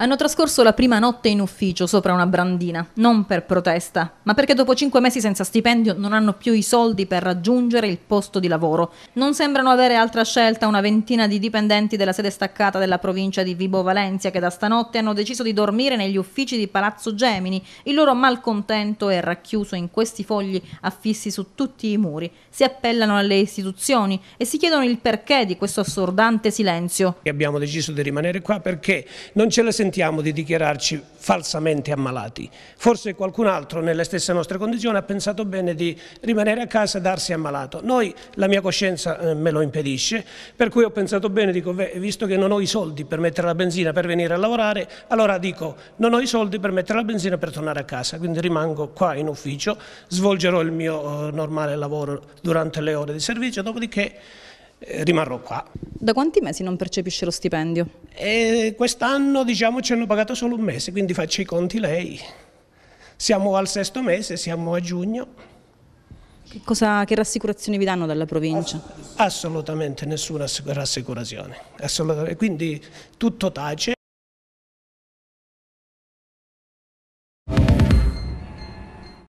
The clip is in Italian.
Hanno trascorso la prima notte in ufficio sopra una brandina, non per protesta, ma perché dopo cinque mesi senza stipendio non hanno più i soldi per raggiungere il posto di lavoro. Non sembrano avere altra scelta una ventina di dipendenti della sede staccata della provincia di Vibo Valencia che da stanotte hanno deciso di dormire negli uffici di Palazzo Gemini. Il loro malcontento è racchiuso in questi fogli affissi su tutti i muri. Si appellano alle istituzioni e si chiedono il perché di questo assordante silenzio. Abbiamo deciso di rimanere qua perché non ce la sentiamo sentiamo di dichiararci falsamente ammalati. Forse qualcun altro nelle stesse nostre condizioni ha pensato bene di rimanere a casa e darsi ammalato. Noi, la mia coscienza eh, me lo impedisce, per cui ho pensato bene, dico, visto che non ho i soldi per mettere la benzina per venire a lavorare, allora dico non ho i soldi per mettere la benzina per tornare a casa, quindi rimango qua in ufficio, svolgerò il mio eh, normale lavoro durante le ore di servizio, dopodiché eh, rimarrò qua. Da quanti mesi non percepisce lo stipendio? Eh, quest'anno diciamo ci hanno pagato solo un mese, quindi faccio i conti lei. Siamo al sesto mese, siamo a giugno. Che, cosa, che rassicurazioni vi danno dalla provincia? Assolutamente nessuna rassicurazione, assolutamente. quindi tutto tace.